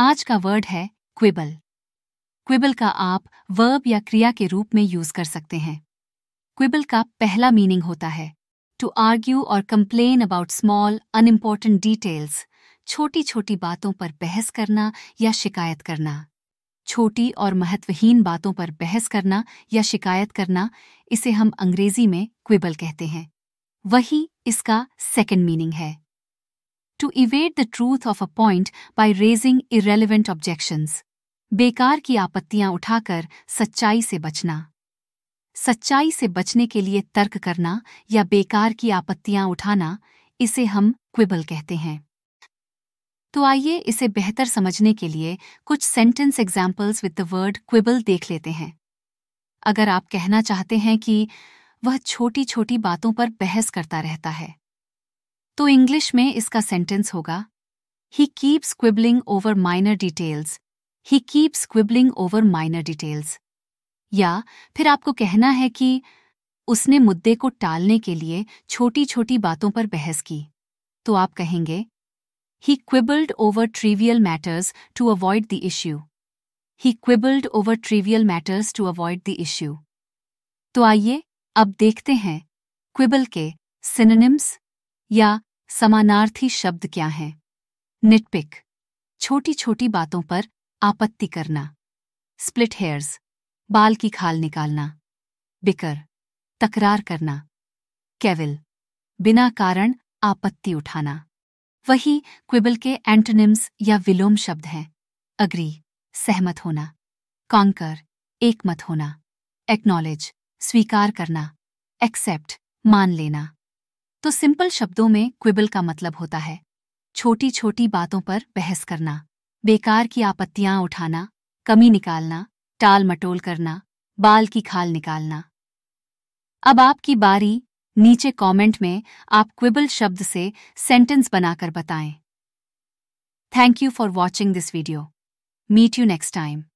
आज का वर्ड है क्विबल क्विबल का आप वर्ब या क्रिया के रूप में यूज कर सकते हैं क्विबल का पहला मीनिंग होता है टू आर्ग्यू और complain about small unimportant details छोटी छोटी बातों पर बहस करना या शिकायत करना छोटी और महत्वहीन बातों पर बहस करना या शिकायत करना इसे हम अंग्रेजी में क्विबल कहते हैं वही इसका सेकंड मीनिंग है to evade the truth of a point by raising irrelevant objections. बेकार की आपत्तियां उठाकर सच्चाई से बचना सच्चाई से बचने के लिए तर्क करना या बेकार की आपत्तियां उठाना इसे हम क्विबल कहते हैं तो आइए इसे बेहतर समझने के लिए कुछ sentence examples with the word quibble देख लेते हैं अगर आप कहना चाहते हैं कि वह छोटी छोटी बातों पर बहस करता रहता है तो इंग्लिश में इसका सेंटेंस होगा he keep quibbling over minor details he keep quibbling over minor details या फिर आपको कहना है कि उसने मुद्दे को टालने के लिए छोटी छोटी बातों पर बहस की तो आप कहेंगे he quibbled over trivial matters to avoid the issue he quibbled over trivial matters to avoid the issue तो आइए अब देखते हैं क्विबल के सिनेम्स या समानार्थी शब्द क्या है निटपिक छोटी छोटी बातों पर आपत्ति करना स्प्लिट हेयर्स बाल की खाल निकालना बिकर तकरार करना केविल बिना कारण आपत्ति उठाना वही क्विबल के एंटोनिम्स या विलोम शब्द हैं अग्री सहमत होना कॉन्कर एकमत होना एक्नॉलेज स्वीकार करना एक्सेप्ट मान लेना तो सिंपल शब्दों में क्विबल का मतलब होता है छोटी छोटी बातों पर बहस करना बेकार की आपत्तियां उठाना कमी निकालना टाल मटोल करना बाल की खाल निकालना अब आपकी बारी नीचे कमेंट में आप क्विबल शब्द से सेंटेंस बनाकर बताएं thank you for watching this video meet you next time